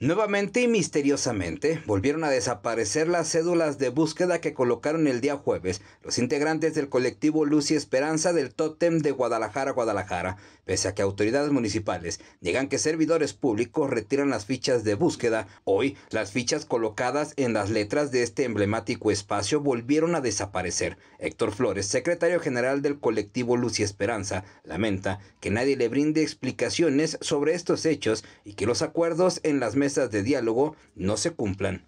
Nuevamente y misteriosamente volvieron a desaparecer las cédulas de búsqueda que colocaron el día jueves los integrantes del colectivo Luz y Esperanza del Tótem de Guadalajara, Guadalajara, pese a que autoridades municipales digan que servidores públicos retiran las fichas de búsqueda. Hoy, las fichas colocadas en las letras de este emblemático espacio volvieron a desaparecer. Héctor Flores, secretario general del colectivo Luz y Esperanza, lamenta que nadie le brinde explicaciones sobre estos hechos y que los acuerdos en las de diálogo no se cumplan.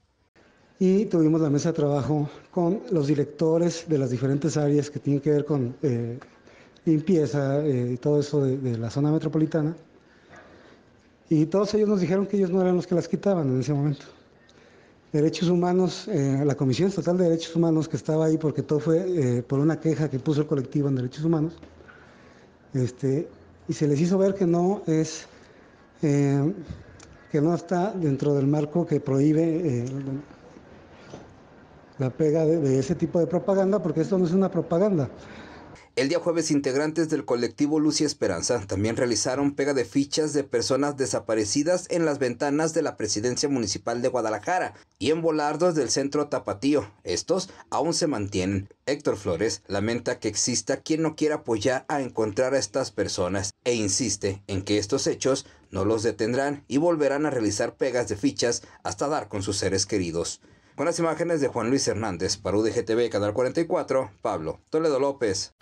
Y tuvimos la mesa de trabajo con los directores de las diferentes áreas que tienen que ver con eh, limpieza eh, y todo eso de, la zona metropolitana. Y todos ellos nos dijeron que ellos no eran los que las quitaban en ese momento. Derechos Humanos, eh, la Comisión Estatal de Derechos Humanos que estaba ahí porque todo fue por una queja que puso el colectivo en Derechos Humanos, este, y se les hizo ver que no es que no está dentro del marco que prohíbe eh, la pega de, ese tipo de propaganda, porque esto no es una propaganda. El día jueves, integrantes del colectivo Luz Esperanza también realizaron pega de fichas de personas desaparecidas en las ventanas de la Presidencia Municipal de Guadalajara y en volardos del centro Tapatío. Estos aún se mantienen. Héctor Flores lamenta que exista quien no quiera apoyar a encontrar a estas personas e insiste en que estos hechos no los detendrán y volverán a realizar pegas de fichas hasta dar con sus seres queridos. Con las imágenes de Juan Luis Hernández para UDGTV Canal 44, Pablo Toledo López.